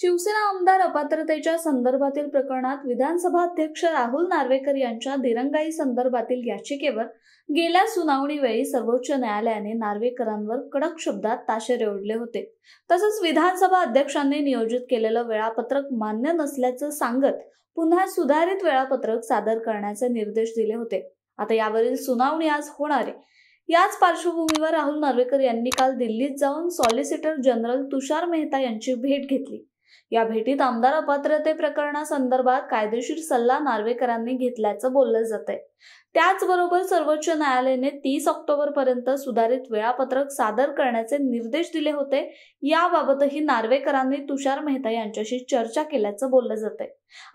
शिवसेना आमदार अपात्रतेच्या संदर्भातील प्रकरणात विधानसभा अध्यक्ष राहुल नार्वेकर यांच्या दिरंगाई संदर्भातील याचिकेवर गेल्या सुनावणीवेळी सर्वोच्च न्यायालयाने नार्वेकरांवर कडक शब्दात ताशेरे ओढले होते तसंच विधानसभा अध्यक्षांनी नियोजित केलेलं वेळापत्रक मान्य नसल्याचं सांगत पुन्हा सुधारित वेळापत्रक सादर करण्याचे निर्देश दिले होते आता यावरील सुनावणी आज होणार आहे याच पार्श्वभूमीवर राहुल नार्वेकर यांनी काल दिल्लीत जाऊन सॉलिसिटर जनरल तुषार मेहता यांची भेट घेतली या भेटीत आमदार अपात्रते प्रकरणासंदर्भात कायदेशीर सल्ला नार्वेकरांनी घेतल्याचं बोललं जात आहे त्याचबरोबर सर्वोच्च न्यायालयाने तीस ऑक्टोबर पर्यंत सुधारित वेळापत्रक सादर करण्याचे निर्देश दिले होते याबाबतही नार्वेकरांनी तुषार मेहता यांच्याशी चर्चा केल्याचं बोललं जात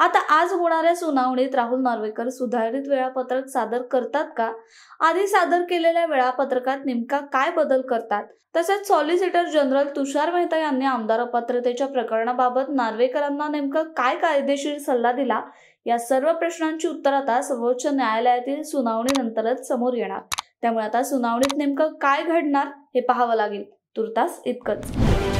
आता आज होणाऱ्या सुनावणीत राहुल नार्वेकर सुधारित वेळापत्रक सादर करतात का आधी सादर केलेल्या वेळापत्रकात नेमका काय बदल करतात तसेच सॉलिसिटर जनरल तुषार मेहता यांनी आमदार अपात्रतेच्या प्रकरणाबाबत नार्वेकरांना नेमका काय कायदेशीर सल्ला दिला या सर्व प्रश्नांची उत्तर आता सर्वोच्च न्यायालयातील नंतरच समोर येणार त्यामुळे आता सुनावणीत नेमकं काय घडणार हे पाहावं लागेल तुर्तास इतकंच